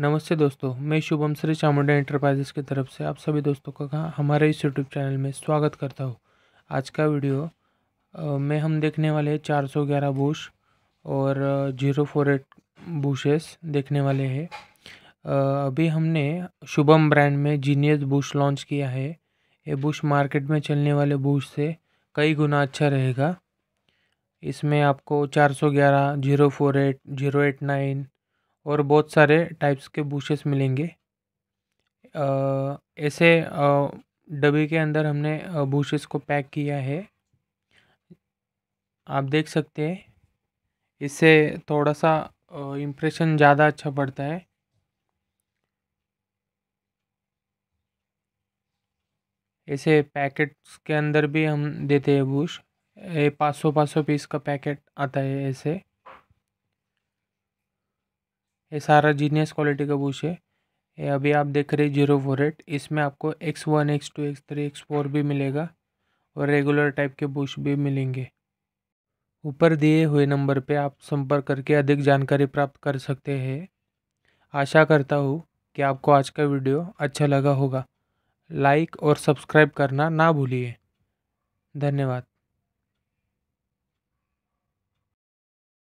नमस्ते दोस्तों मैं शुभम श्री चामुंडा इंटरप्राइजेस की तरफ से आप सभी दोस्तों का हमारे इस यूट्यूब चैनल में स्वागत करता हूँ आज का वीडियो में हम देखने वाले हैं चार सौ ग्यारह बूश और जीरो फोर एट बूशेस देखने वाले हैं अभी हमने शुभम ब्रांड में जीनियस बूश लॉन्च किया है ये बूश मार्केट में चलने वाले बूश से कई गुना अच्छा रहेगा इसमें आपको चार सौ ग्यारह zero four eight zero eight nine और बहुत सारे टाइप्स के बुशेस मिलेंगे ऐसे डब्बे के अंदर हमने बुशेस को पैक किया है आप देख सकते हैं इससे थोड़ा सा इम्प्रेशन ज़्यादा अच्छा पड़ता है ऐसे पैकेट्स के अंदर भी हम देते हैं बुश ये पाँच सौ पाँच सौ पीस का पैकेट आता है ऐसे ये सारा जीनियस क्वालिटी का बूश है ये अभी आप देख रहे जीरो फोर एट इसमें आपको X one X two X three X four भी मिलेगा और रेगुलर टाइप के बूश भी मिलेंगे ऊपर दिए हुए नंबर पे आप संपर्क करके अधिक जानकारी प्राप्त कर सकते हैं आशा करता हूँ कि आपको आज का वीडियो अच्छा लगा होगा लाइक और सब्सक्राइब करना ना भूलिए धन्यवाद